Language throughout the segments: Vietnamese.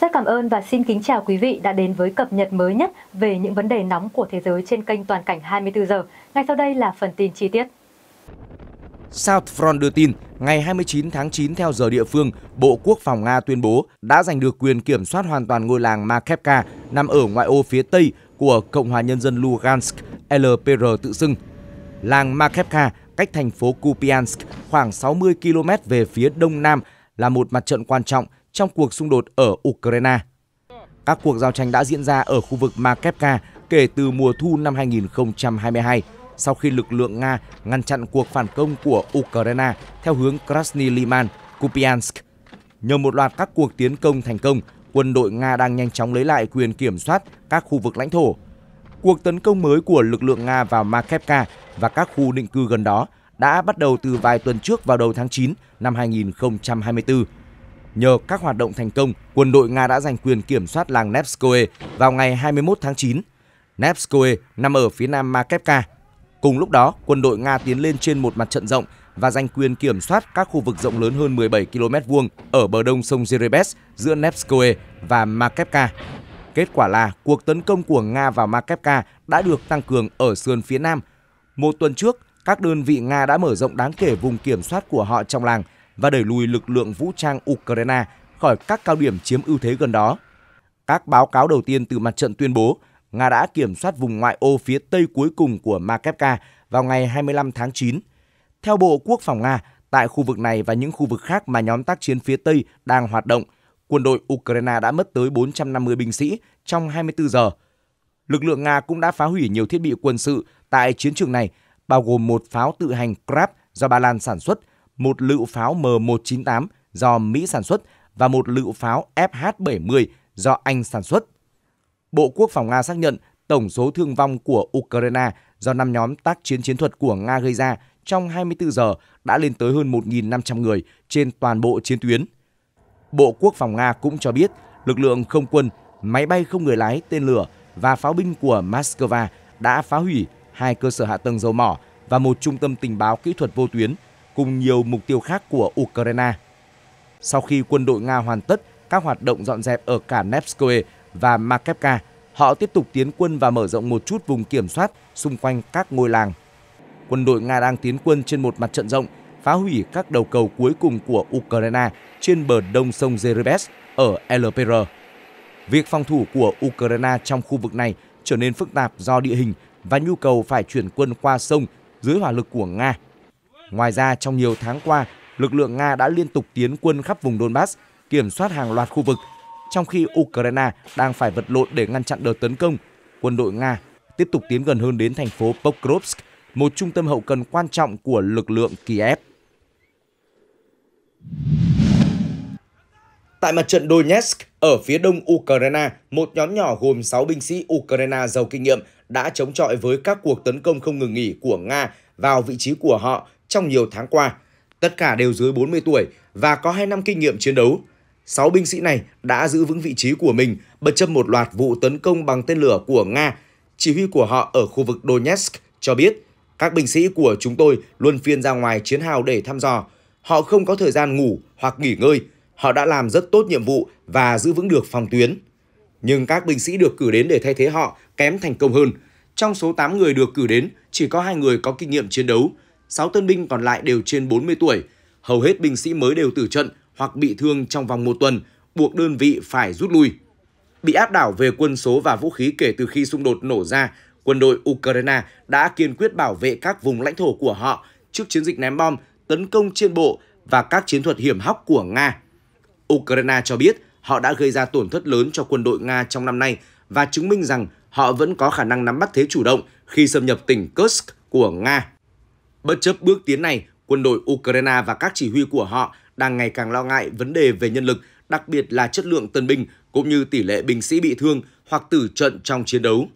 Rất cảm ơn và xin kính chào quý vị đã đến với cập nhật mới nhất về những vấn đề nóng của thế giới trên kênh Toàn cảnh 24 giờ. Ngay sau đây là phần tin chi tiết. South Front đưa tin, ngày 29 tháng 9 theo giờ địa phương, Bộ Quốc phòng Nga tuyên bố đã giành được quyền kiểm soát hoàn toàn ngôi làng Makevka nằm ở ngoại ô phía tây của Cộng hòa Nhân dân Lugansk, LPR tự xưng. Làng Makevka cách thành phố Kupiansk khoảng 60 km về phía đông nam là một mặt trận quan trọng trong cuộc xung đột ở Ukraine. Các cuộc giao tranh đã diễn ra ở khu vực Makevka kể từ mùa thu năm 2022, sau khi lực lượng Nga ngăn chặn cuộc phản công của Ukraine theo hướng Krasny Liman, Kupiansk. Nhờ một loạt các cuộc tiến công thành công, quân đội Nga đang nhanh chóng lấy lại quyền kiểm soát các khu vực lãnh thổ. Cuộc tấn công mới của lực lượng Nga vào Makevka và các khu định cư gần đó đã bắt đầu từ vài tuần trước vào đầu tháng 9 năm 2024 Nhờ các hoạt động thành công, quân đội Nga đã giành quyền kiểm soát làng Nevskoye vào ngày 21 tháng 9. Nevskoye nằm ở phía nam Makevka. Cùng lúc đó, quân đội Nga tiến lên trên một mặt trận rộng và giành quyền kiểm soát các khu vực rộng lớn hơn 17 km vuông ở bờ đông sông Zerebes giữa Nevskoye và Makevka. Kết quả là cuộc tấn công của Nga vào Makevka đã được tăng cường ở sườn phía nam. Một tuần trước, các đơn vị Nga đã mở rộng đáng kể vùng kiểm soát của họ trong làng và đẩy lùi lực lượng vũ trang Ukraine khỏi các cao điểm chiếm ưu thế gần đó. Các báo cáo đầu tiên từ mặt trận tuyên bố Nga đã kiểm soát vùng ngoại ô phía tây cuối cùng của Makevka vào ngày 25 tháng 9. Theo Bộ Quốc phòng Nga, tại khu vực này và những khu vực khác mà nhóm tác chiến phía Tây đang hoạt động, quân đội Ukraine đã mất tới 450 binh sĩ trong 24 giờ. Lực lượng Nga cũng đã phá hủy nhiều thiết bị quân sự tại chiến trường này, bao gồm một pháo tự hành Krab do Ba Lan sản xuất một lựu pháo M198 do Mỹ sản xuất và một lựu pháo FH-70 do Anh sản xuất. Bộ Quốc phòng Nga xác nhận tổng số thương vong của Ukraine do năm nhóm tác chiến chiến thuật của Nga gây ra trong 24 giờ đã lên tới hơn 1.500 người trên toàn bộ chiến tuyến. Bộ Quốc phòng Nga cũng cho biết lực lượng không quân, máy bay không người lái, tên lửa và pháo binh của Moscow đã phá hủy hai cơ sở hạ tầng dầu mỏ và một trung tâm tình báo kỹ thuật vô tuyến cùng nhiều mục tiêu khác của Ukraine. Sau khi quân đội Nga hoàn tất các hoạt động dọn dẹp ở cả Nevskoye và Makevka, họ tiếp tục tiến quân và mở rộng một chút vùng kiểm soát xung quanh các ngôi làng. Quân đội Nga đang tiến quân trên một mặt trận rộng, phá hủy các đầu cầu cuối cùng của Ukraine trên bờ đông sông Zerebes ở LPR. Việc phòng thủ của Ukraine trong khu vực này trở nên phức tạp do địa hình và nhu cầu phải chuyển quân qua sông dưới hỏa lực của Nga Ngoài ra, trong nhiều tháng qua, lực lượng Nga đã liên tục tiến quân khắp vùng Donbass, kiểm soát hàng loạt khu vực, trong khi Ukraine đang phải vật lộn để ngăn chặn đợt tấn công. Quân đội Nga tiếp tục tiến gần hơn đến thành phố Pokrovsk, một trung tâm hậu cần quan trọng của lực lượng Kiev. Tại mặt trận Donetsk, ở phía đông Ukraine, một nhóm nhỏ gồm 6 binh sĩ Ukraine giàu kinh nghiệm đã chống chọi với các cuộc tấn công không ngừng nghỉ của Nga vào vị trí của họ trong nhiều tháng qua. Tất cả đều dưới 40 tuổi và có 2 năm kinh nghiệm chiến đấu. 6 binh sĩ này đã giữ vững vị trí của mình bất chấp một loạt vụ tấn công bằng tên lửa của Nga. Chỉ huy của họ ở khu vực Donetsk cho biết, các binh sĩ của chúng tôi luôn phiên ra ngoài chiến hào để thăm dò. Họ không có thời gian ngủ hoặc nghỉ ngơi. Họ đã làm rất tốt nhiệm vụ và giữ vững được phòng tuyến. Nhưng các binh sĩ được cử đến để thay thế họ kém thành công hơn. Trong số 8 người được cử đến, chỉ có hai người có kinh nghiệm chiến đấu, 6 tân binh còn lại đều trên 40 tuổi. Hầu hết binh sĩ mới đều tử trận hoặc bị thương trong vòng một tuần, buộc đơn vị phải rút lui. Bị áp đảo về quân số và vũ khí kể từ khi xung đột nổ ra, quân đội Ukraine đã kiên quyết bảo vệ các vùng lãnh thổ của họ trước chiến dịch ném bom, tấn công trên bộ và các chiến thuật hiểm hóc của Nga. Ukraine cho biết họ đã gây ra tổn thất lớn cho quân đội Nga trong năm nay và chứng minh rằng họ vẫn có khả năng nắm bắt thế chủ động khi xâm nhập tỉnh Kursk của Nga. Bất chấp bước tiến này, quân đội Ukraine và các chỉ huy của họ đang ngày càng lo ngại vấn đề về nhân lực, đặc biệt là chất lượng tân binh cũng như tỷ lệ binh sĩ bị thương hoặc tử trận trong chiến đấu.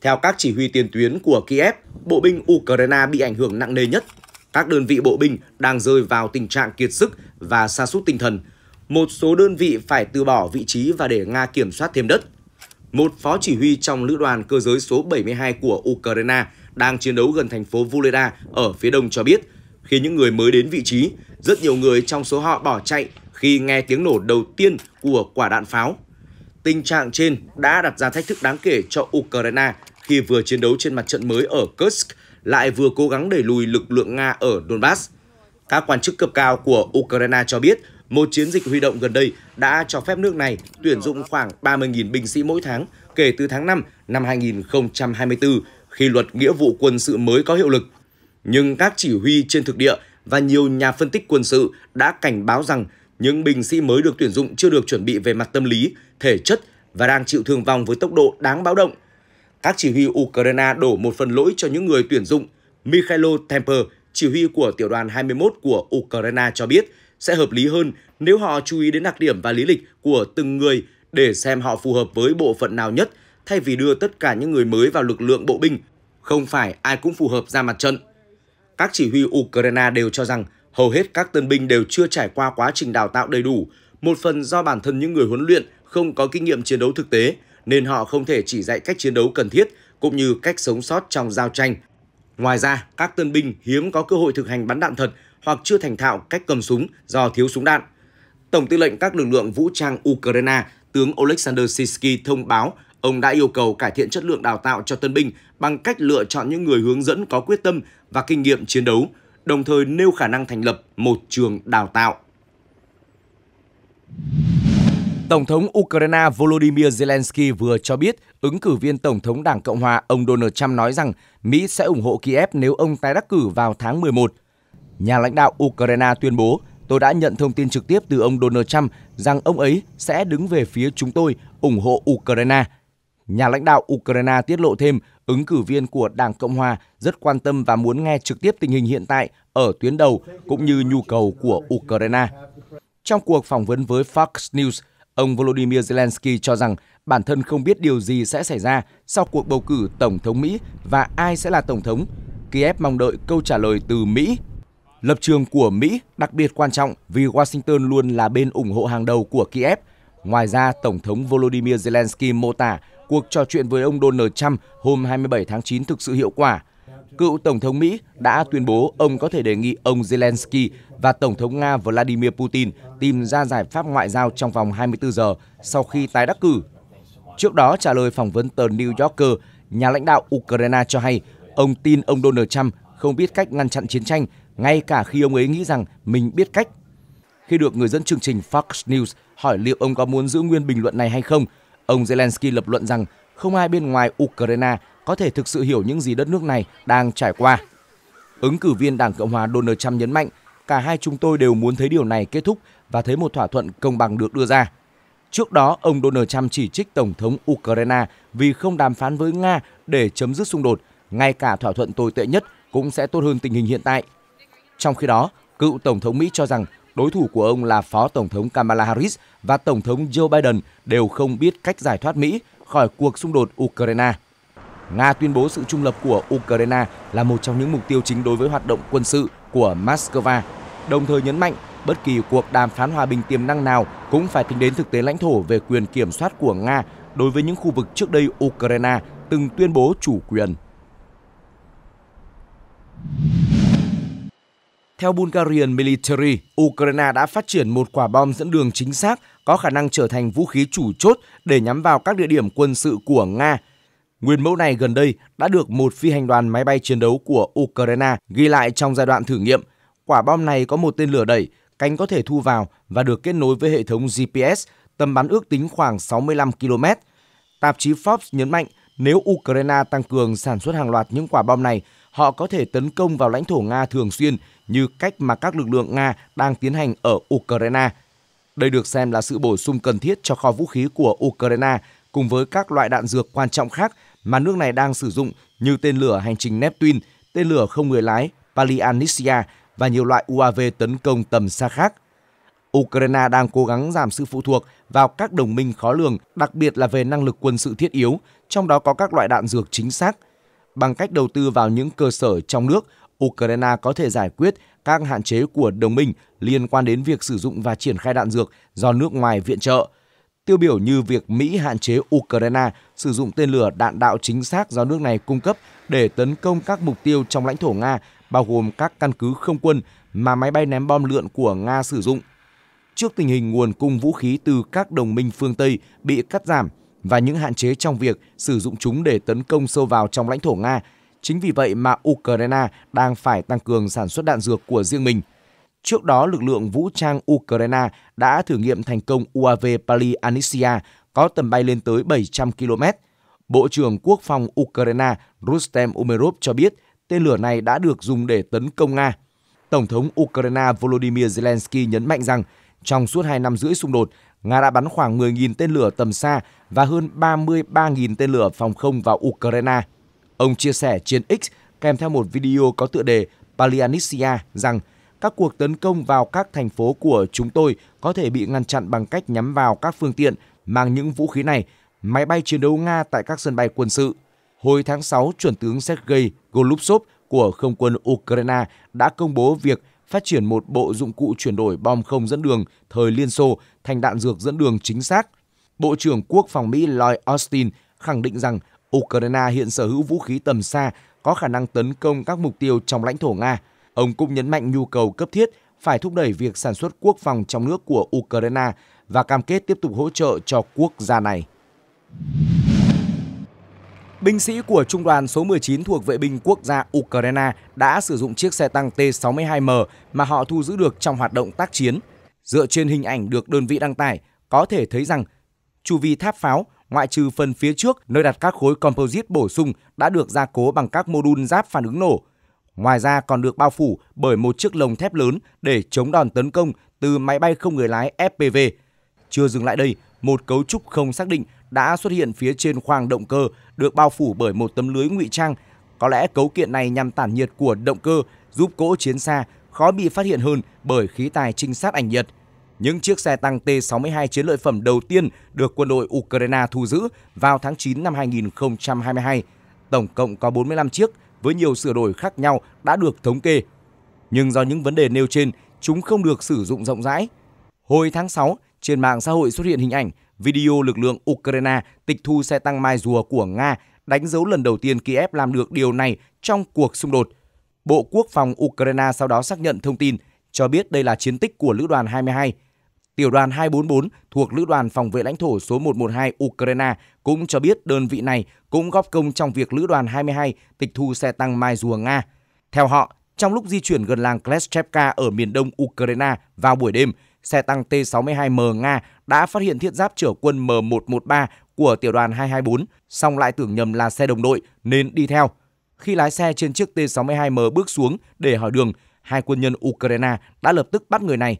Theo các chỉ huy tiền tuyến của Kiev, bộ binh Ukraine bị ảnh hưởng nặng nề nhất. Các đơn vị bộ binh đang rơi vào tình trạng kiệt sức và sa sút tinh thần. Một số đơn vị phải từ bỏ vị trí và để Nga kiểm soát thêm đất. Một phó chỉ huy trong lữ đoàn cơ giới số 72 của Ukraine đang chiến đấu gần thành phố Vuleda ở phía đông cho biết, khi những người mới đến vị trí, rất nhiều người trong số họ bỏ chạy khi nghe tiếng nổ đầu tiên của quả đạn pháo. Tình trạng trên đã đặt ra thách thức đáng kể cho Ukraine khi vừa chiến đấu trên mặt trận mới ở Kursk lại vừa cố gắng đẩy lùi lực lượng Nga ở Donbass. Các quan chức cấp cao của Ukraine cho biết một chiến dịch huy động gần đây đã cho phép nước này tuyển dụng khoảng 30.000 binh sĩ mỗi tháng kể từ tháng 5 năm 2024 khi luật nghĩa vụ quân sự mới có hiệu lực. Nhưng các chỉ huy trên thực địa và nhiều nhà phân tích quân sự đã cảnh báo rằng những binh sĩ mới được tuyển dụng chưa được chuẩn bị về mặt tâm lý, thể chất và đang chịu thương vong với tốc độ đáng báo động. Các chỉ huy Ukraine đổ một phần lỗi cho những người tuyển dụng. Mikhailo Temper, chỉ huy của tiểu đoàn 21 của Ukraine cho biết sẽ hợp lý hơn nếu họ chú ý đến đặc điểm và lý lịch của từng người để xem họ phù hợp với bộ phận nào nhất thay vì đưa tất cả những người mới vào lực lượng bộ binh, không phải ai cũng phù hợp ra mặt trận. Các chỉ huy Ukraine đều cho rằng hầu hết các tân binh đều chưa trải qua quá trình đào tạo đầy đủ, một phần do bản thân những người huấn luyện không có kinh nghiệm chiến đấu thực tế nên họ không thể chỉ dạy cách chiến đấu cần thiết cũng như cách sống sót trong giao tranh. Ngoài ra, các tân binh hiếm có cơ hội thực hành bắn đạn thật hoặc chưa thành thạo cách cầm súng do thiếu súng đạn. Tổng tư lệnh các lực lượng vũ trang Ukraine, tướng Oleksandr Sisky thông báo Ông đã yêu cầu cải thiện chất lượng đào tạo cho tân binh bằng cách lựa chọn những người hướng dẫn có quyết tâm và kinh nghiệm chiến đấu, đồng thời nêu khả năng thành lập một trường đào tạo. Tổng thống Ukraine Volodymyr Zelensky vừa cho biết ứng cử viên Tổng thống Đảng Cộng hòa ông Donald Trump nói rằng Mỹ sẽ ủng hộ Kiev nếu ông tái đắc cử vào tháng 11. Nhà lãnh đạo Ukraine tuyên bố, tôi đã nhận thông tin trực tiếp từ ông Donald Trump rằng ông ấy sẽ đứng về phía chúng tôi ủng hộ Ukraine Nhà lãnh đạo Ukraine tiết lộ thêm, ứng cử viên của Đảng Cộng Hòa rất quan tâm và muốn nghe trực tiếp tình hình hiện tại ở tuyến đầu cũng như nhu cầu của Ukraine. Trong cuộc phỏng vấn với Fox News, ông Volodymyr Zelensky cho rằng bản thân không biết điều gì sẽ xảy ra sau cuộc bầu cử Tổng thống Mỹ và ai sẽ là Tổng thống. Kiev mong đợi câu trả lời từ Mỹ. Lập trường của Mỹ đặc biệt quan trọng vì Washington luôn là bên ủng hộ hàng đầu của Kiev. Ngoài ra, Tổng thống Volodymyr Zelensky mô tả cuộc trò chuyện với ông Donald Trump hôm 27 tháng 9 thực sự hiệu quả. Cựu Tổng thống Mỹ đã tuyên bố ông có thể đề nghị ông Zelensky và Tổng thống Nga Vladimir Putin tìm ra giải pháp ngoại giao trong vòng 24 giờ sau khi tái đắc cử. Trước đó trả lời phỏng vấn tờ New Yorker, nhà lãnh đạo Ukraine cho hay ông tin ông Donald Trump không biết cách ngăn chặn chiến tranh ngay cả khi ông ấy nghĩ rằng mình biết cách. Khi được người dẫn chương trình Fox News hỏi liệu ông có muốn giữ nguyên bình luận này hay không, Ông Zelensky lập luận rằng không ai bên ngoài Ukraine có thể thực sự hiểu những gì đất nước này đang trải qua. Ứng cử viên Đảng Cộng hòa Donald Trump nhấn mạnh, cả hai chúng tôi đều muốn thấy điều này kết thúc và thấy một thỏa thuận công bằng được đưa ra. Trước đó, ông Donald Trump chỉ trích Tổng thống Ukraine vì không đàm phán với Nga để chấm dứt xung đột, ngay cả thỏa thuận tồi tệ nhất cũng sẽ tốt hơn tình hình hiện tại. Trong khi đó, cựu Tổng thống Mỹ cho rằng Đối thủ của ông là Phó Tổng thống Kamala Harris và Tổng thống Joe Biden đều không biết cách giải thoát Mỹ khỏi cuộc xung đột Ukraine. Nga tuyên bố sự trung lập của Ukraine là một trong những mục tiêu chính đối với hoạt động quân sự của Moscow, đồng thời nhấn mạnh bất kỳ cuộc đàm phán hòa bình tiềm năng nào cũng phải tính đến thực tế lãnh thổ về quyền kiểm soát của Nga đối với những khu vực trước đây Ukraine từng tuyên bố chủ quyền. Theo Bulgarian Military, Ukraine đã phát triển một quả bom dẫn đường chính xác có khả năng trở thành vũ khí chủ chốt để nhắm vào các địa điểm quân sự của Nga. Nguyên mẫu này gần đây đã được một phi hành đoàn máy bay chiến đấu của Ukraine ghi lại trong giai đoạn thử nghiệm. Quả bom này có một tên lửa đẩy, cánh có thể thu vào và được kết nối với hệ thống GPS, tầm bắn ước tính khoảng 65 km. Tạp chí Forbes nhấn mạnh nếu Ukraine tăng cường sản xuất hàng loạt những quả bom này, họ có thể tấn công vào lãnh thổ Nga thường xuyên như cách mà các lực lượng Nga đang tiến hành ở Ukraine. Đây được xem là sự bổ sung cần thiết cho kho vũ khí của Ukraine cùng với các loại đạn dược quan trọng khác mà nước này đang sử dụng như tên lửa hành trình Neptune, tên lửa không người lái Palianisia và nhiều loại UAV tấn công tầm xa khác. Ukraine đang cố gắng giảm sự phụ thuộc vào các đồng minh khó lường, đặc biệt là về năng lực quân sự thiết yếu, trong đó có các loại đạn dược chính xác – Bằng cách đầu tư vào những cơ sở trong nước, Ukraine có thể giải quyết các hạn chế của đồng minh liên quan đến việc sử dụng và triển khai đạn dược do nước ngoài viện trợ. Tiêu biểu như việc Mỹ hạn chế Ukraine sử dụng tên lửa đạn đạo chính xác do nước này cung cấp để tấn công các mục tiêu trong lãnh thổ Nga, bao gồm các căn cứ không quân mà máy bay ném bom lượn của Nga sử dụng. Trước tình hình nguồn cung vũ khí từ các đồng minh phương Tây bị cắt giảm – và những hạn chế trong việc sử dụng chúng để tấn công sâu vào trong lãnh thổ Nga. Chính vì vậy mà Ukraine đang phải tăng cường sản xuất đạn dược của riêng mình. Trước đó, lực lượng vũ trang Ukraine đã thử nghiệm thành công UAV Pali Anisia có tầm bay lên tới 700 km. Bộ trưởng Quốc phòng Ukraine Rustem Umerov cho biết tên lửa này đã được dùng để tấn công Nga. Tổng thống Ukraine Volodymyr Zelensky nhấn mạnh rằng trong suốt 2 năm rưỡi xung đột, Nga đã bắn khoảng 10.000 tên lửa tầm xa và hơn 33.000 tên lửa phòng không vào Ukraine. Ông chia sẻ trên X kèm theo một video có tựa đề Palianitsia rằng các cuộc tấn công vào các thành phố của chúng tôi có thể bị ngăn chặn bằng cách nhắm vào các phương tiện mang những vũ khí này, máy bay chiến đấu Nga tại các sân bay quân sự. Hồi tháng 6, chuẩn tướng Sergei Golubtsov của không quân Ukraine đã công bố việc phát triển một bộ dụng cụ chuyển đổi bom không dẫn đường thời Liên Xô thành đạn dược dẫn đường chính xác. Bộ trưởng Quốc phòng Mỹ Lloyd Austin khẳng định rằng Ukraine hiện sở hữu vũ khí tầm xa có khả năng tấn công các mục tiêu trong lãnh thổ Nga. Ông cũng nhấn mạnh nhu cầu cấp thiết phải thúc đẩy việc sản xuất quốc phòng trong nước của Ukraine và cam kết tiếp tục hỗ trợ cho quốc gia này. Binh sĩ của trung đoàn số 19 thuộc vệ binh quốc gia Ukraine đã sử dụng chiếc xe tăng T-62M mà họ thu giữ được trong hoạt động tác chiến. Dựa trên hình ảnh được đơn vị đăng tải, có thể thấy rằng chu vi tháp pháo ngoại trừ phần phía trước nơi đặt các khối composite bổ sung đã được gia cố bằng các mô đun giáp phản ứng nổ. Ngoài ra còn được bao phủ bởi một chiếc lồng thép lớn để chống đòn tấn công từ máy bay không người lái FPV. Chưa dừng lại đây, một cấu trúc không xác định đã xuất hiện phía trên khoang động cơ được bao phủ bởi một tấm lưới ngụy trang. Có lẽ cấu kiện này nhằm tản nhiệt của động cơ giúp cỗ chiến xa khó bị phát hiện hơn bởi khí tài trinh sát ảnh nhiệt. Những chiếc xe tăng T-62 chiến lợi phẩm đầu tiên được quân đội Ukraine thu giữ vào tháng 9 năm 2022. Tổng cộng có 45 chiếc với nhiều sửa đổi khác nhau đã được thống kê. Nhưng do những vấn đề nêu trên, chúng không được sử dụng rộng rãi. Hồi tháng 6, trên mạng xã hội xuất hiện hình ảnh video lực lượng Ukraine tịch thu xe tăng Mai Rùa của Nga đánh dấu lần đầu tiên Kiev làm được điều này trong cuộc xung đột. Bộ Quốc phòng Ukraine sau đó xác nhận thông tin, cho biết đây là chiến tích của Lữ đoàn 22. Tiểu đoàn 244 thuộc Lữ đoàn Phòng vệ lãnh thổ số 112 Ukraine cũng cho biết đơn vị này cũng góp công trong việc Lữ đoàn 22 tịch thu xe tăng Mai Rùa Nga. Theo họ, trong lúc di chuyển gần làng Kleshchevka ở miền đông Ukraine vào buổi đêm, xe tăng T-62M Nga đã phát hiện thiết giáp chở quân M113 của tiểu đoàn 224, song lại tưởng nhầm là xe đồng đội nên đi theo. Khi lái xe trên chiếc T-62M bước xuống để hỏi đường, hai quân nhân Ukraine đã lập tức bắt người này.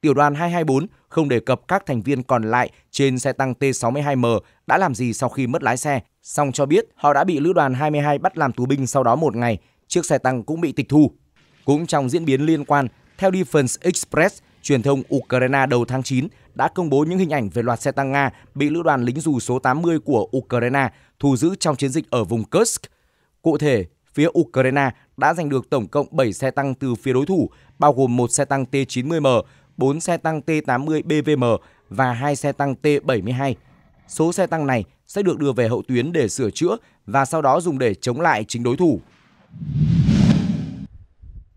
Tiểu đoàn 224 không đề cập các thành viên còn lại trên xe tăng T-62M đã làm gì sau khi mất lái xe, song cho biết họ đã bị lữ đoàn 22 bắt làm tù binh sau đó một ngày, chiếc xe tăng cũng bị tịch thu. Cũng trong diễn biến liên quan, theo Defense Express, truyền thông Ukraine đầu tháng 9 đã công bố những hình ảnh về loạt xe tăng Nga bị lữ đoàn lính dù số 80 của Ukraine thu giữ trong chiến dịch ở vùng Kursk. Cụ thể, phía Ukraine đã giành được tổng cộng 7 xe tăng từ phía đối thủ, bao gồm một xe tăng T-90M, 4 xe tăng T-80 BVM và hai xe tăng T-72. Số xe tăng này sẽ được đưa về hậu tuyến để sửa chữa và sau đó dùng để chống lại chính đối thủ.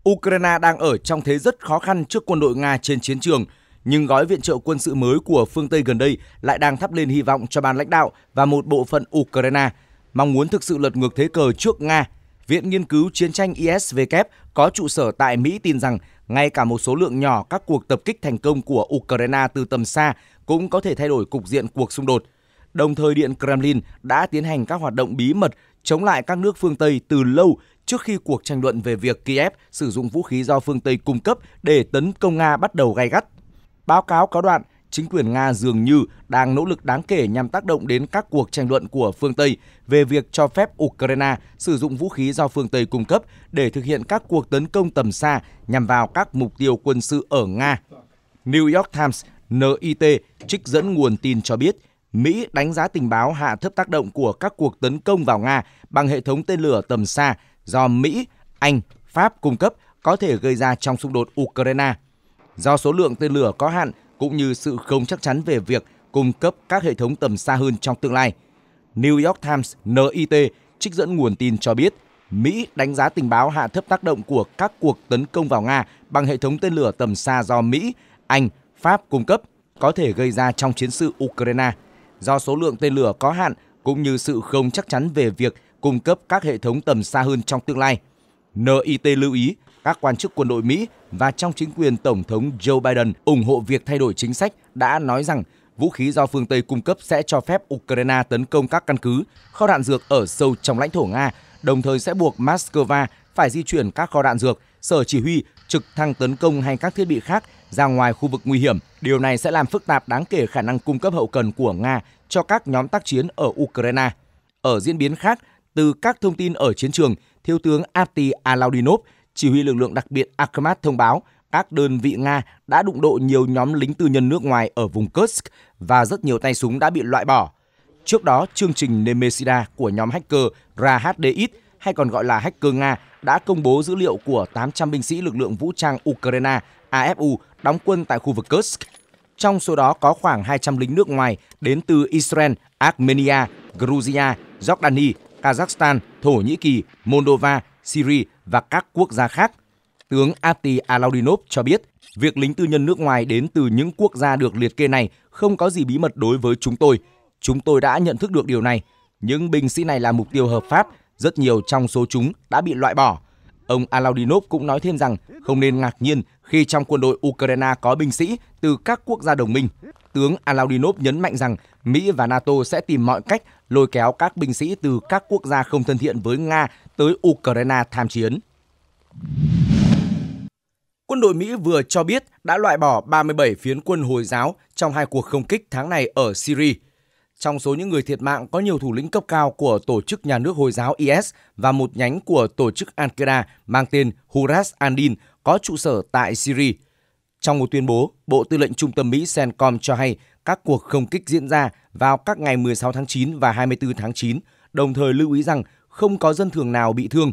Ukraine đang ở trong thế rất khó khăn trước quân đội Nga trên chiến trường, nhưng gói viện trợ quân sự mới của phương Tây gần đây lại đang thắp lên hy vọng cho ban lãnh đạo và một bộ phận Ukraine mong muốn thực sự lật ngược thế cờ trước Nga. Viện Nghiên cứu Chiến tranh ISW có trụ sở tại Mỹ tin rằng ngay cả một số lượng nhỏ các cuộc tập kích thành công của Ukraine từ tầm xa cũng có thể thay đổi cục diện cuộc xung đột. Đồng thời Điện Kremlin đã tiến hành các hoạt động bí mật chống lại các nước phương Tây từ lâu trước khi cuộc tranh luận về việc Kiev sử dụng vũ khí do phương Tây cung cấp để tấn công Nga bắt đầu gay gắt. Báo cáo có đoạn, chính quyền Nga dường như đang nỗ lực đáng kể nhằm tác động đến các cuộc tranh luận của phương Tây về việc cho phép Ukraine sử dụng vũ khí do phương Tây cung cấp để thực hiện các cuộc tấn công tầm xa nhằm vào các mục tiêu quân sự ở Nga. New York Times NIT trích dẫn nguồn tin cho biết Mỹ đánh giá tình báo hạ thấp tác động của các cuộc tấn công vào Nga bằng hệ thống tên lửa tầm xa do Mỹ, Anh, Pháp cung cấp có thể gây ra trong xung đột Ukraine. Do số lượng tên lửa có hạn cũng như sự không chắc chắn về việc cung cấp các hệ thống tầm xa hơn trong tương lai. New York Times NIT trích dẫn nguồn tin cho biết Mỹ đánh giá tình báo hạ thấp tác động của các cuộc tấn công vào Nga bằng hệ thống tên lửa tầm xa do Mỹ, Anh, Pháp cung cấp có thể gây ra trong chiến sự Ukraine. Do số lượng tên lửa có hạn cũng như sự không chắc chắn về việc cung cấp các hệ thống tầm xa hơn trong tương lai. NIT lưu ý các quan chức quân đội Mỹ và trong chính quyền Tổng thống Joe Biden ủng hộ việc thay đổi chính sách đã nói rằng vũ khí do phương Tây cung cấp sẽ cho phép Ukraine tấn công các căn cứ, kho đạn dược ở sâu trong lãnh thổ Nga, đồng thời sẽ buộc Moscow phải di chuyển các kho đạn dược, sở chỉ huy, trực thăng tấn công hay các thiết bị khác ra ngoài khu vực nguy hiểm. Điều này sẽ làm phức tạp đáng kể khả năng cung cấp hậu cần của Nga cho các nhóm tác chiến ở Ukraine. Ở diễn biến khác, từ các thông tin ở chiến trường, Thiếu tướng Ati Alaudinov, chỉ huy lực lượng đặc biệt Akhmat thông báo các đơn vị Nga đã đụng độ nhiều nhóm lính tư nhân nước ngoài ở vùng Kursk và rất nhiều tay súng đã bị loại bỏ. Trước đó, chương trình Nemesida của nhóm hacker RHDX hay còn gọi là hacker Nga đã công bố dữ liệu của 800 binh sĩ lực lượng vũ trang Ukraine AFU đóng quân tại khu vực Kursk. Trong số đó có khoảng 200 lính nước ngoài đến từ Israel, Armenia, Georgia, Jordani, Kazakhstan, Thổ Nhĩ Kỳ, Moldova, Syria và các quốc gia khác. Tướng Ati Alaudinov cho biết, việc lính tư nhân nước ngoài đến từ những quốc gia được liệt kê này không có gì bí mật đối với chúng tôi. Chúng tôi đã nhận thức được điều này. Những binh sĩ này là mục tiêu hợp pháp, rất nhiều trong số chúng đã bị loại bỏ. Ông Alaudinov cũng nói thêm rằng không nên ngạc nhiên khi trong quân đội Ukraine có binh sĩ từ các quốc gia đồng minh. Tướng Alaudinov nhấn mạnh rằng Mỹ và NATO sẽ tìm mọi cách lôi kéo các binh sĩ từ các quốc gia không thân thiện với Nga tới Ukraine tham chiến. Quân đội Mỹ vừa cho biết đã loại bỏ 37 phiến quân Hồi giáo trong hai cuộc không kích tháng này ở Syria – trong số những người thiệt mạng có nhiều thủ lĩnh cấp cao của tổ chức nhà nước Hồi giáo IS và một nhánh của tổ chức Al-Qaeda mang tên Huras al-Din có trụ sở tại Syria. Trong một tuyên bố, Bộ Tư lệnh Trung tâm Mỹ CENTCOM cho hay các cuộc không kích diễn ra vào các ngày 16 tháng 9 và 24 tháng 9, đồng thời lưu ý rằng không có dân thường nào bị thương.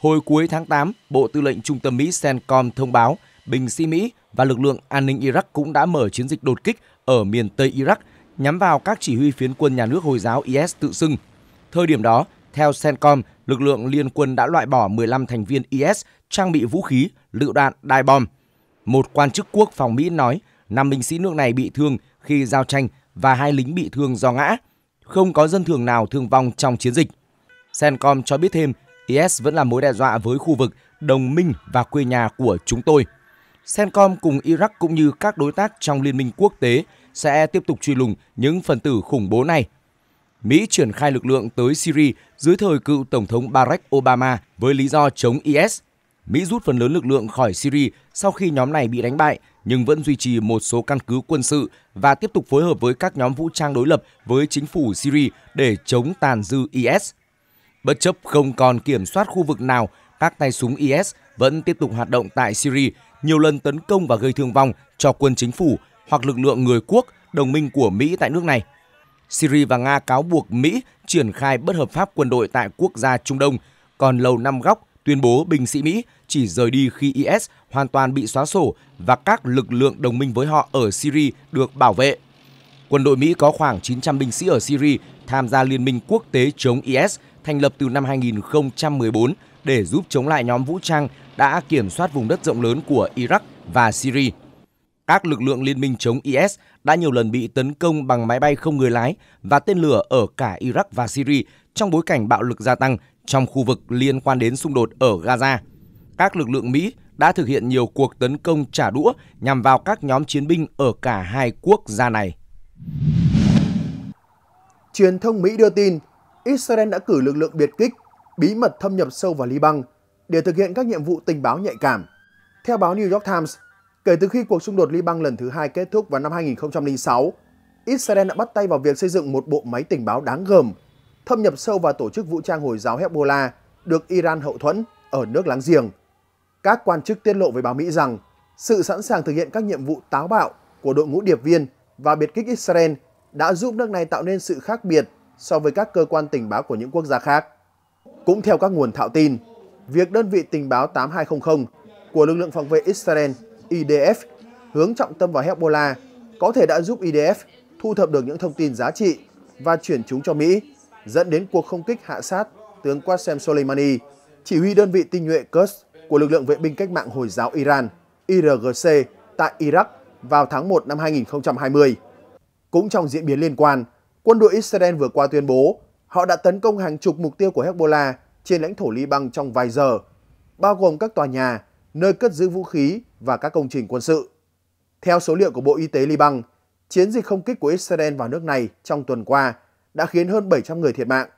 Hồi cuối tháng 8, Bộ Tư lệnh Trung tâm Mỹ CENTCOM thông báo binh sĩ Mỹ và lực lượng an ninh Iraq cũng đã mở chiến dịch đột kích ở miền Tây Iraq – nhắm vào các chỉ huy phiến quân nhà nước Hồi giáo IS tự xưng. Thời điểm đó, theo Sencom, lực lượng liên quân đã loại bỏ 15 thành viên IS trang bị vũ khí, lựu đạn, đai bom. Một quan chức quốc phòng Mỹ nói, 5 binh sĩ nước này bị thương khi giao tranh và hai lính bị thương do ngã. Không có dân thường nào thương vong trong chiến dịch. Sencom cho biết thêm, IS vẫn là mối đe dọa với khu vực, đồng minh và quê nhà của chúng tôi. Sencom cùng Iraq cũng như các đối tác trong Liên minh quốc tế sẽ tiếp tục truy lùng những phần tử khủng bố này. Mỹ triển khai lực lượng tới Syria dưới thời cựu Tổng thống Barack Obama với lý do chống IS. Mỹ rút phần lớn lực lượng khỏi Syria sau khi nhóm này bị đánh bại nhưng vẫn duy trì một số căn cứ quân sự và tiếp tục phối hợp với các nhóm vũ trang đối lập với chính phủ Syria để chống tàn dư IS. Bất chấp không còn kiểm soát khu vực nào, các tay súng IS vẫn tiếp tục hoạt động tại Syria, nhiều lần tấn công và gây thương vong cho quân chính phủ hoặc lực lượng người quốc, đồng minh của Mỹ tại nước này. Syria và Nga cáo buộc Mỹ triển khai bất hợp pháp quân đội tại quốc gia Trung Đông, còn Lầu Năm Góc tuyên bố binh sĩ Mỹ chỉ rời đi khi IS hoàn toàn bị xóa sổ và các lực lượng đồng minh với họ ở Syria được bảo vệ. Quân đội Mỹ có khoảng 900 binh sĩ ở Syria tham gia Liên minh quốc tế chống IS thành lập từ năm 2014 để giúp chống lại nhóm vũ trang đã kiểm soát vùng đất rộng lớn của Iraq và Syria các lực lượng liên minh chống IS đã nhiều lần bị tấn công bằng máy bay không người lái và tên lửa ở cả Iraq và Syria trong bối cảnh bạo lực gia tăng trong khu vực liên quan đến xung đột ở Gaza. Các lực lượng Mỹ đã thực hiện nhiều cuộc tấn công trả đũa nhằm vào các nhóm chiến binh ở cả hai quốc gia này. Truyền thông Mỹ đưa tin, Israel đã cử lực lượng biệt kích bí mật thâm nhập sâu vào Liban để thực hiện các nhiệm vụ tình báo nhạy cảm. Theo báo New York Times, Kể từ khi cuộc xung đột Liban lần thứ hai kết thúc vào năm 2006, Israel đã bắt tay vào việc xây dựng một bộ máy tình báo đáng gờm, thâm nhập sâu vào tổ chức vũ trang Hồi giáo Hezbollah được Iran hậu thuẫn ở nước láng giềng. Các quan chức tiết lộ với báo Mỹ rằng sự sẵn sàng thực hiện các nhiệm vụ táo bạo của đội ngũ điệp viên và biệt kích Israel đã giúp nước này tạo nên sự khác biệt so với các cơ quan tình báo của những quốc gia khác. Cũng theo các nguồn thạo tin, việc đơn vị tình báo 8200 của lực lượng phòng vệ Israel IDF hướng trọng tâm vào Hezbollah có thể đã giúp IDF thu thập được những thông tin giá trị và chuyển chúng cho Mỹ, dẫn đến cuộc không kích hạ sát tướng Qasem Soleimani, chỉ huy đơn vị tinh nhuệ Quds của lực lượng vệ binh cách mạng Hồi giáo Iran IRGC tại Iraq vào tháng 1 năm 2020. Cũng trong diễn biến liên quan, quân đội Israel vừa qua tuyên bố họ đã tấn công hàng chục mục tiêu của Hezbollah trên lãnh thổ Liban trong vài giờ, bao gồm các tòa nhà, nơi cất giữ vũ khí và các công trình quân sự. Theo số liệu của Bộ Y tế Liban, chiến dịch không kích của Israel vào nước này trong tuần qua đã khiến hơn 700 người thiệt mạng.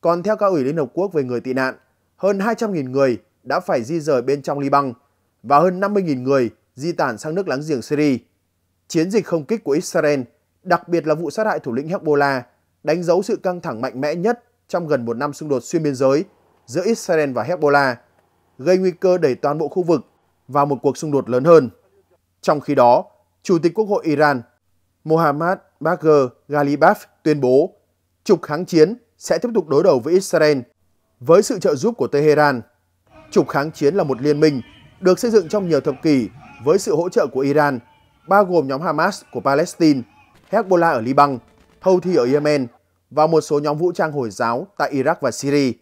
Còn theo cao ủy Liên Hợp Quốc về người tị nạn, hơn 200.000 người đã phải di rời bên trong Liban và hơn 50.000 người di tản sang nước láng giềng Syria. Chiến dịch không kích của Israel, đặc biệt là vụ sát hại thủ lĩnh Hezbollah, đánh dấu sự căng thẳng mạnh mẽ nhất trong gần một năm xung đột xuyên biên giới giữa Israel và Hezbollah gây nguy cơ đẩy toàn bộ khu vực vào một cuộc xung đột lớn hơn. Trong khi đó, Chủ tịch Quốc hội Iran Mohammad Bagher Ghalibaf tuyên bố trục kháng chiến sẽ tiếp tục đối đầu với Israel với sự trợ giúp của Tehran. Trục kháng chiến là một liên minh được xây dựng trong nhiều thập kỷ với sự hỗ trợ của Iran, bao gồm nhóm Hamas của Palestine, Hezbollah ở Liban, Houthi ở Yemen và một số nhóm vũ trang Hồi giáo tại Iraq và Syria.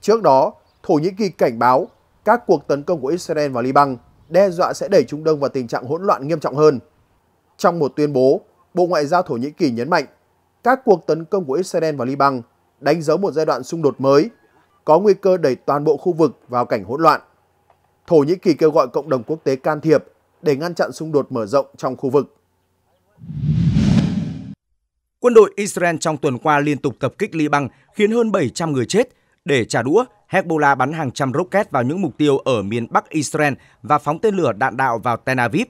Trước đó, Thổ Nhĩ Kỳ cảnh báo các cuộc tấn công của Israel vào Liban đe dọa sẽ đẩy Trung Đông vào tình trạng hỗn loạn nghiêm trọng hơn. Trong một tuyên bố, Bộ Ngoại giao Thổ Nhĩ Kỳ nhấn mạnh các cuộc tấn công của Israel vào Liban đánh dấu một giai đoạn xung đột mới, có nguy cơ đẩy toàn bộ khu vực vào cảnh hỗn loạn. Thổ Nhĩ Kỳ kêu gọi cộng đồng quốc tế can thiệp để ngăn chặn xung đột mở rộng trong khu vực. Quân đội Israel trong tuần qua liên tục tập kích Liban khiến hơn 700 người chết để trả đũa Hezbollah bắn hàng trăm rocket vào những mục tiêu ở miền Bắc Israel và phóng tên lửa đạn đạo vào Tel Aviv.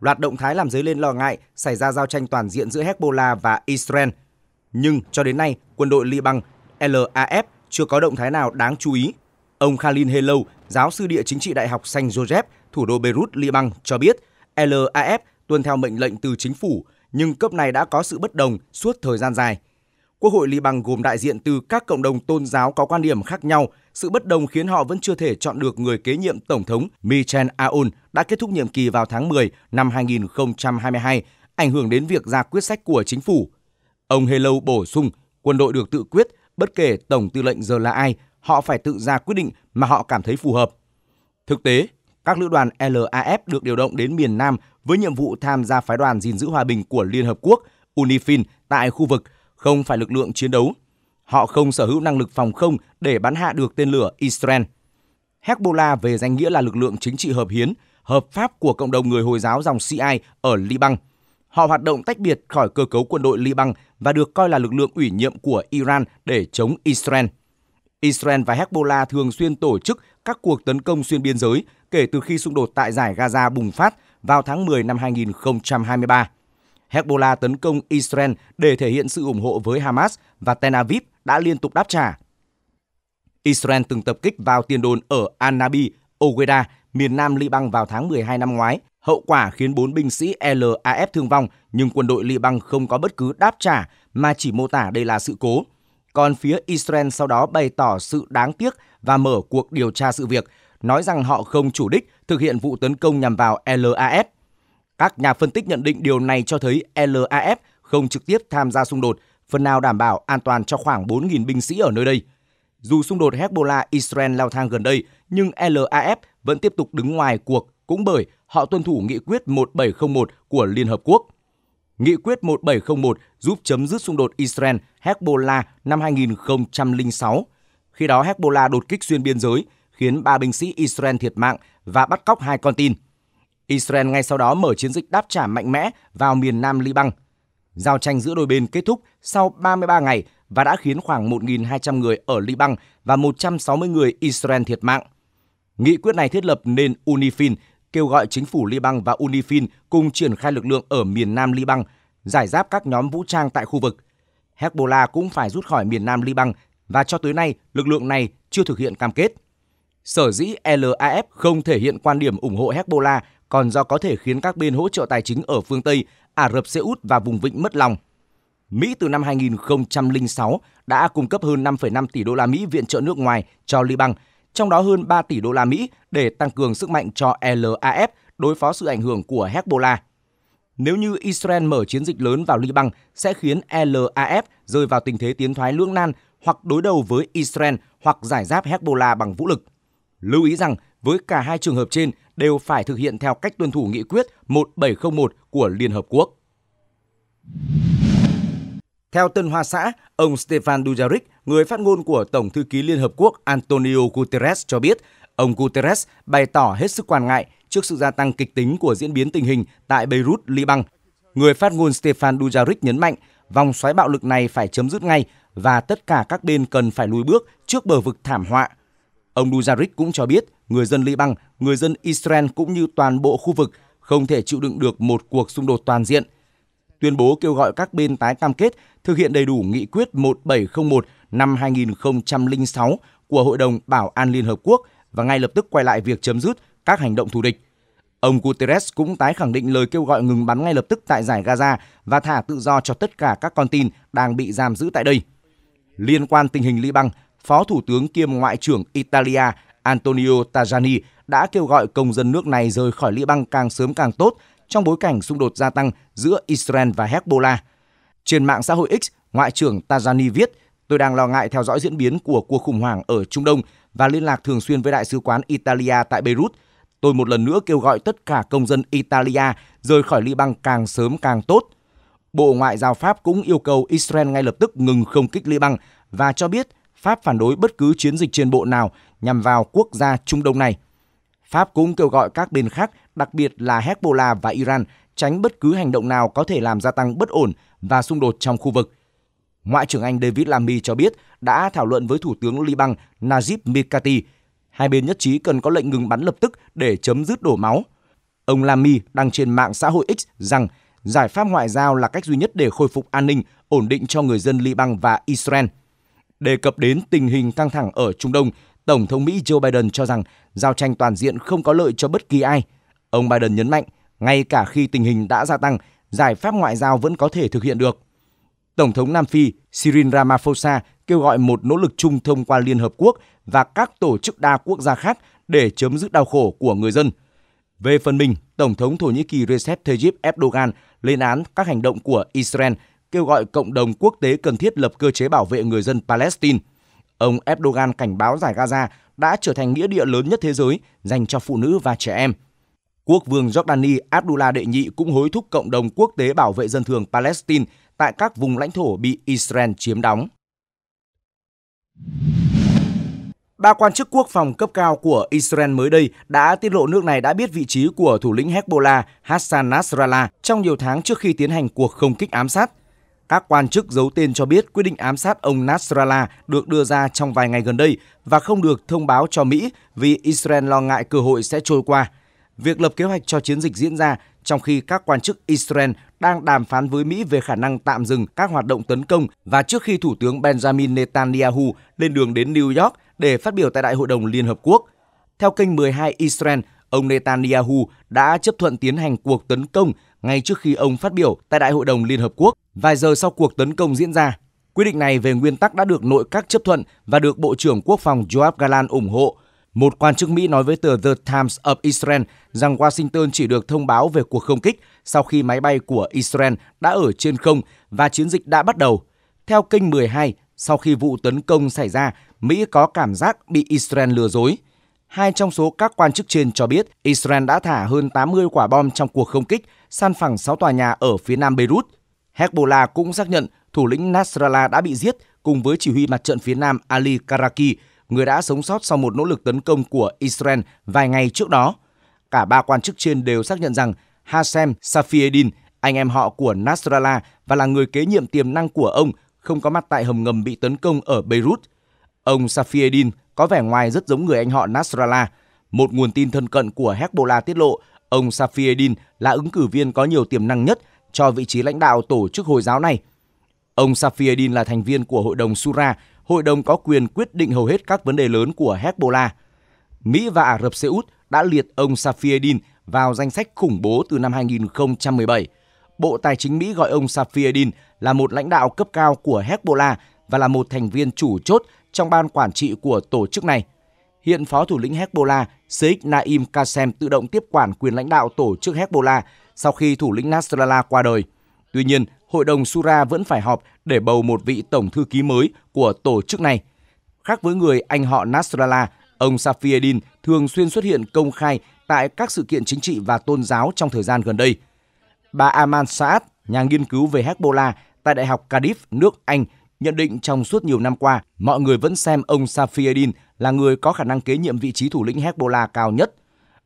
Loạt động thái làm dấy lên lo ngại xảy ra giao tranh toàn diện giữa Hezbollah và Israel. Nhưng cho đến nay, quân đội Liban LAF chưa có động thái nào đáng chú ý. Ông Khalil Helou, giáo sư địa chính trị Đại học Saint Joseph, thủ đô Beirut, Liban cho biết LAF tuân theo mệnh lệnh từ chính phủ, nhưng cấp này đã có sự bất đồng suốt thời gian dài – Quốc hội Liban gồm đại diện từ các cộng đồng tôn giáo có quan điểm khác nhau. Sự bất đồng khiến họ vẫn chưa thể chọn được người kế nhiệm Tổng thống Michel Aoun đã kết thúc nhiệm kỳ vào tháng 10 năm 2022, ảnh hưởng đến việc ra quyết sách của chính phủ. Ông Hello bổ sung, quân đội được tự quyết, bất kể Tổng tư lệnh giờ là ai, họ phải tự ra quyết định mà họ cảm thấy phù hợp. Thực tế, các lữ đoàn LAF được điều động đến miền Nam với nhiệm vụ tham gia phái đoàn gìn giữ hòa bình của Liên Hợp Quốc UNIFIL tại khu vực – không phải lực lượng chiến đấu. Họ không sở hữu năng lực phòng không để bắn hạ được tên lửa Israel. Hezbollah về danh nghĩa là lực lượng chính trị hợp hiến, hợp pháp của cộng đồng người Hồi giáo dòng Shiite ở Liban. Họ hoạt động tách biệt khỏi cơ cấu quân đội Liban và được coi là lực lượng ủy nhiệm của Iran để chống Israel. Israel và Hezbollah thường xuyên tổ chức các cuộc tấn công xuyên biên giới kể từ khi xung đột tại giải Gaza bùng phát vào tháng 10 năm 2023. Hezbollah tấn công Israel để thể hiện sự ủng hộ với Hamas và Tel Aviv đã liên tục đáp trả. Israel từng tập kích vào tiền đồn ở Anabi, Ogeda, miền nam Liban vào tháng 12 năm ngoái. Hậu quả khiến 4 binh sĩ LAF thương vong, nhưng quân đội Liban không có bất cứ đáp trả mà chỉ mô tả đây là sự cố. Còn phía Israel sau đó bày tỏ sự đáng tiếc và mở cuộc điều tra sự việc, nói rằng họ không chủ đích thực hiện vụ tấn công nhằm vào LAF. Các nhà phân tích nhận định điều này cho thấy LAF không trực tiếp tham gia xung đột, phần nào đảm bảo an toàn cho khoảng 4.000 binh sĩ ở nơi đây. Dù xung đột Hezbollah-Israel leo thang gần đây, nhưng LAF vẫn tiếp tục đứng ngoài cuộc cũng bởi họ tuân thủ nghị quyết 1701 của Liên Hợp Quốc. Nghị quyết 1701 giúp chấm dứt xung đột Israel-Hezbollah năm 2006. Khi đó Hezbollah đột kích xuyên biên giới, khiến ba binh sĩ Israel thiệt mạng và bắt cóc hai con tin – Israel ngay sau đó mở chiến dịch đáp trả mạnh mẽ vào miền nam Liban. Giao tranh giữa đôi bên kết thúc sau 33 ngày và đã khiến khoảng 1.200 người ở Liban và 160 người Israel thiệt mạng. Nghị quyết này thiết lập nên UNIFIL, kêu gọi chính phủ Liban và UNIFIL cùng triển khai lực lượng ở miền nam Liban, giải giáp các nhóm vũ trang tại khu vực. Hezbollah cũng phải rút khỏi miền nam Liban và cho tới nay lực lượng này chưa thực hiện cam kết. Sở dĩ LAF không thể hiện quan điểm ủng hộ Hezbollah còn do có thể khiến các bên hỗ trợ tài chính ở phương Tây, Ả Rập Xê Út và vùng vịnh mất lòng. Mỹ từ năm 2006 đã cung cấp hơn 5,5 tỷ đô la Mỹ viện trợ nước ngoài cho Liban, trong đó hơn 3 tỷ đô la Mỹ để tăng cường sức mạnh cho LAF đối phó sự ảnh hưởng của Hezbollah. Nếu như Israel mở chiến dịch lớn vào Liban sẽ khiến LAF rơi vào tình thế tiến thoái lưỡng nan hoặc đối đầu với Israel hoặc giải giáp Hezbollah bằng vũ lực. Lưu ý rằng với cả hai trường hợp trên đều phải thực hiện theo cách tuân thủ nghị quyết 1701 của Liên Hợp Quốc. Theo Tân Hoa Xã, ông Stefan Dujarric, người phát ngôn của Tổng thư ký Liên Hợp Quốc Antonio Guterres cho biết, ông Guterres bày tỏ hết sức quan ngại trước sự gia tăng kịch tính của diễn biến tình hình tại Beirut, Liban. Người phát ngôn Stefan Dujarric nhấn mạnh, vòng xoáy bạo lực này phải chấm dứt ngay và tất cả các bên cần phải lùi bước trước bờ vực thảm họa Ông Duzaric cũng cho biết người dân Liban, người dân Israel cũng như toàn bộ khu vực không thể chịu đựng được một cuộc xung đột toàn diện. Tuyên bố kêu gọi các bên tái cam kết thực hiện đầy đủ nghị quyết 1701 năm 2006 của Hội đồng Bảo an Liên Hợp Quốc và ngay lập tức quay lại việc chấm dứt các hành động thù địch. Ông Guterres cũng tái khẳng định lời kêu gọi ngừng bắn ngay lập tức tại giải Gaza và thả tự do cho tất cả các con tin đang bị giam giữ tại đây. Liên quan tình hình Liban, Phó Thủ tướng kiêm Ngoại trưởng Italia Antonio Tajani đã kêu gọi công dân nước này rời khỏi Liban càng sớm càng tốt trong bối cảnh xung đột gia tăng giữa Israel và Hezbollah. Trên mạng xã hội X, Ngoại trưởng Tajani viết, tôi đang lo ngại theo dõi diễn biến của cuộc khủng hoảng ở Trung Đông và liên lạc thường xuyên với Đại sứ quán Italia tại Beirut. Tôi một lần nữa kêu gọi tất cả công dân Italia rời khỏi Liban càng sớm càng tốt. Bộ Ngoại giao Pháp cũng yêu cầu Israel ngay lập tức ngừng không kích Liban và cho biết Pháp phản đối bất cứ chiến dịch trên bộ nào nhằm vào quốc gia Trung Đông này. Pháp cũng kêu gọi các bên khác, đặc biệt là Hezbollah và Iran, tránh bất cứ hành động nào có thể làm gia tăng bất ổn và xung đột trong khu vực. Ngoại trưởng Anh David Lammy cho biết đã thảo luận với Thủ tướng Liban Najib Mikati. Hai bên nhất trí cần có lệnh ngừng bắn lập tức để chấm dứt đổ máu. Ông Lammy đăng trên mạng xã hội X rằng giải pháp ngoại giao là cách duy nhất để khôi phục an ninh, ổn định cho người dân Liban và Israel – đề cập đến tình hình căng thẳng ở Trung Đông, Tổng thống Mỹ Joe Biden cho rằng giao tranh toàn diện không có lợi cho bất kỳ ai. Ông Biden nhấn mạnh, ngay cả khi tình hình đã gia tăng, giải pháp ngoại giao vẫn có thể thực hiện được. Tổng thống Nam Phi Cyril Ramaphosa kêu gọi một nỗ lực chung thông qua Liên Hợp Quốc và các tổ chức đa quốc gia khác để chấm dứt đau khổ của người dân. Về phần mình, Tổng thống Thổ Nhĩ Kỳ Recep Tayyip Erdogan lên án các hành động của Israel – kêu gọi cộng đồng quốc tế cần thiết lập cơ chế bảo vệ người dân Palestine. Ông Erdogan cảnh báo giải Gaza đã trở thành nghĩa địa lớn nhất thế giới dành cho phụ nữ và trẻ em. Quốc vương Jordani Abdullah đệ nhị cũng hối thúc cộng đồng quốc tế bảo vệ dân thường Palestine tại các vùng lãnh thổ bị Israel chiếm đóng. Ba quan chức quốc phòng cấp cao của Israel mới đây đã tiết lộ nước này đã biết vị trí của thủ lĩnh Hezbollah Hassan Nasrallah trong nhiều tháng trước khi tiến hành cuộc không kích ám sát. Các quan chức giấu tên cho biết quyết định ám sát ông Nasrallah được đưa ra trong vài ngày gần đây và không được thông báo cho Mỹ vì Israel lo ngại cơ hội sẽ trôi qua. Việc lập kế hoạch cho chiến dịch diễn ra trong khi các quan chức Israel đang đàm phán với Mỹ về khả năng tạm dừng các hoạt động tấn công và trước khi Thủ tướng Benjamin Netanyahu lên đường đến New York để phát biểu tại Đại hội đồng Liên Hợp Quốc. Theo kênh 12 Israel, ông Netanyahu đã chấp thuận tiến hành cuộc tấn công ngay trước khi ông phát biểu tại Đại hội đồng Liên Hợp Quốc vài giờ sau cuộc tấn công diễn ra. Quyết định này về nguyên tắc đã được nội các chấp thuận và được Bộ trưởng Quốc phòng Joab Galan ủng hộ. Một quan chức Mỹ nói với tờ The Times of Israel rằng Washington chỉ được thông báo về cuộc không kích sau khi máy bay của Israel đã ở trên không và chiến dịch đã bắt đầu. Theo kênh 12, sau khi vụ tấn công xảy ra, Mỹ có cảm giác bị Israel lừa dối. Hai trong số các quan chức trên cho biết Israel đã thả hơn 80 quả bom trong cuộc không kích san phẳng 6 tòa nhà ở phía nam Beirut. Hezbollah cũng xác nhận thủ lĩnh Nasrallah đã bị giết cùng với chỉ huy mặt trận phía nam Ali Karaki, người đã sống sót sau một nỗ lực tấn công của Israel vài ngày trước đó. Cả ba quan chức trên đều xác nhận rằng Hashem Safieddin, anh em họ của Nasrallah và là người kế nhiệm tiềm năng của ông, không có mặt tại hầm ngầm bị tấn công ở Beirut. Ông Safieddin có vẻ ngoài rất giống người anh họ Nasrallah. Một nguồn tin thân cận của Hezbollah tiết lộ Ông Safi là ứng cử viên có nhiều tiềm năng nhất cho vị trí lãnh đạo tổ chức Hồi giáo này. Ông Safi là thành viên của Hội đồng Sura, hội đồng có quyền quyết định hầu hết các vấn đề lớn của Hezbollah. Mỹ và Ả Rập Xê Út đã liệt ông Safi vào danh sách khủng bố từ năm 2017. Bộ Tài chính Mỹ gọi ông Safi là một lãnh đạo cấp cao của Hezbollah và là một thành viên chủ chốt trong ban quản trị của tổ chức này – Hiện Phó Thủ lĩnh Hezbollah Sheikh Naim Qasem tự động tiếp quản quyền lãnh đạo tổ chức Hezbollah sau khi thủ lĩnh Nasrallah qua đời. Tuy nhiên, Hội đồng Sura vẫn phải họp để bầu một vị tổng thư ký mới của tổ chức này. Khác với người anh họ Nasrallah, ông Safi thường xuyên xuất hiện công khai tại các sự kiện chính trị và tôn giáo trong thời gian gần đây. Bà Aman Saad, nhà nghiên cứu về Hezbollah tại Đại học Cardiff, nước Anh, nhận định trong suốt nhiều năm qua, mọi người vẫn xem ông Safi là người có khả năng kế nhiệm vị trí thủ lĩnh Hezbollah cao nhất.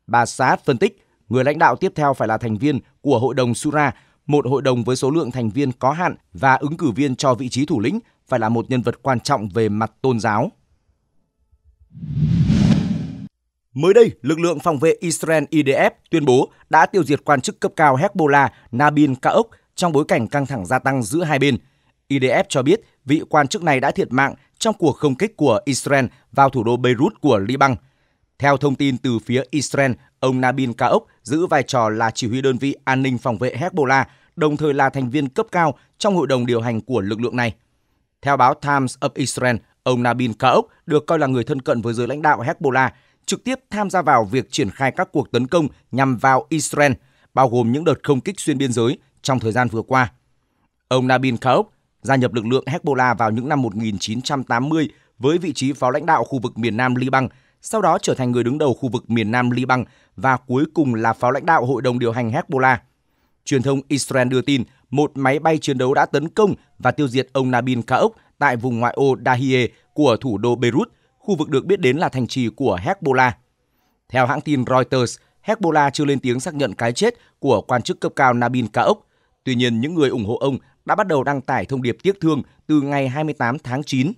Bà Saad phân tích, người lãnh đạo tiếp theo phải là thành viên của Hội đồng Sura, một hội đồng với số lượng thành viên có hạn và ứng cử viên cho vị trí thủ lĩnh phải là một nhân vật quan trọng về mặt tôn giáo. Mới đây, lực lượng phòng vệ Israel IDF tuyên bố đã tiêu diệt quan chức cấp cao Hezbollah Nabil Kaok trong bối cảnh căng thẳng gia tăng giữa hai bên. IDF cho biết vị quan chức này đã thiệt mạng trong cuộc không kích của Israel vào thủ đô Beirut của Liban. Theo thông tin từ phía Israel, ông Nabil Kaok giữ vai trò là chỉ huy đơn vị an ninh phòng vệ Hezbollah, đồng thời là thành viên cấp cao trong hội đồng điều hành của lực lượng này. Theo báo Times of Israel, ông Nabil Kaok được coi là người thân cận với giới lãnh đạo Hezbollah, trực tiếp tham gia vào việc triển khai các cuộc tấn công nhằm vào Israel, bao gồm những đợt không kích xuyên biên giới trong thời gian vừa qua. Ông Nabil Kaok gia nhập lực lượng Hezbollah vào những năm 1980 với vị trí phó lãnh đạo khu vực miền Nam Liban, sau đó trở thành người đứng đầu khu vực miền Nam Liban và cuối cùng là phó lãnh đạo hội đồng điều hành Hezbollah. Truyền thông Israel đưa tin một máy bay chiến đấu đã tấn công và tiêu diệt ông Nabil Kaok tại vùng ngoại ô Dahie của thủ đô Beirut, khu vực được biết đến là thành trì của Hezbollah. Theo hãng tin Reuters, Hezbollah chưa lên tiếng xác nhận cái chết của quan chức cấp cao Nabil Kaok. Tuy nhiên, những người ủng hộ ông đã bắt đầu đăng tải thông điệp tiếc thương từ ngày 28 tháng 9.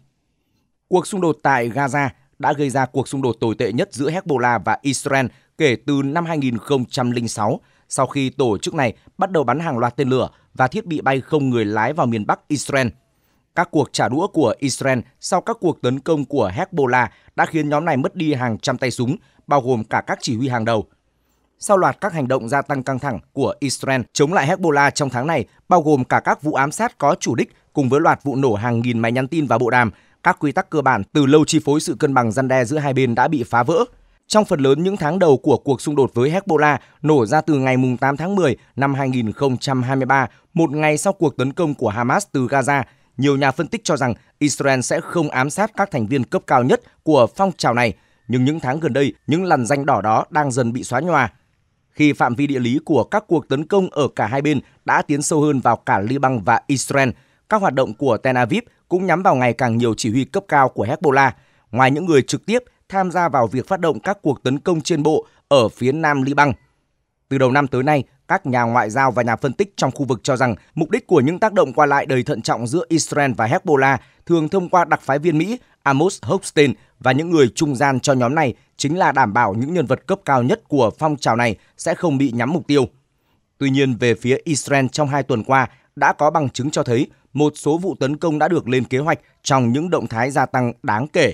Cuộc xung đột tại Gaza đã gây ra cuộc xung đột tồi tệ nhất giữa Hezbollah và Israel kể từ năm 2006 sau khi tổ chức này bắt đầu bắn hàng loạt tên lửa và thiết bị bay không người lái vào miền Bắc Israel. Các cuộc trả đũa của Israel sau các cuộc tấn công của Hezbollah đã khiến nhóm này mất đi hàng trăm tay súng, bao gồm cả các chỉ huy hàng đầu sau loạt các hành động gia tăng căng thẳng của Israel chống lại Hezbollah trong tháng này, bao gồm cả các vụ ám sát có chủ đích cùng với loạt vụ nổ hàng nghìn máy nhắn tin và bộ đàm, các quy tắc cơ bản từ lâu chi phối sự cân bằng răn đe giữa hai bên đã bị phá vỡ. Trong phần lớn những tháng đầu của cuộc xung đột với Hezbollah nổ ra từ ngày 8 tháng 10 năm 2023, một ngày sau cuộc tấn công của Hamas từ Gaza, nhiều nhà phân tích cho rằng Israel sẽ không ám sát các thành viên cấp cao nhất của phong trào này, nhưng những tháng gần đây, những lằn danh đỏ đó đang dần bị xóa nhòa khi phạm vi địa lý của các cuộc tấn công ở cả hai bên đã tiến sâu hơn vào cả Liban và Israel. Các hoạt động của Tel Aviv cũng nhắm vào ngày càng nhiều chỉ huy cấp cao của Hezbollah. Ngoài những người trực tiếp tham gia vào việc phát động các cuộc tấn công trên bộ ở phía nam Liban. Từ đầu năm tới nay, các nhà ngoại giao và nhà phân tích trong khu vực cho rằng mục đích của những tác động qua lại đầy thận trọng giữa Israel và Hezbollah thường thông qua đặc phái viên Mỹ Amos Hochstein và những người trung gian cho nhóm này chính là đảm bảo những nhân vật cấp cao nhất của phong trào này sẽ không bị nhắm mục tiêu. Tuy nhiên, về phía Israel trong hai tuần qua đã có bằng chứng cho thấy một số vụ tấn công đã được lên kế hoạch trong những động thái gia tăng đáng kể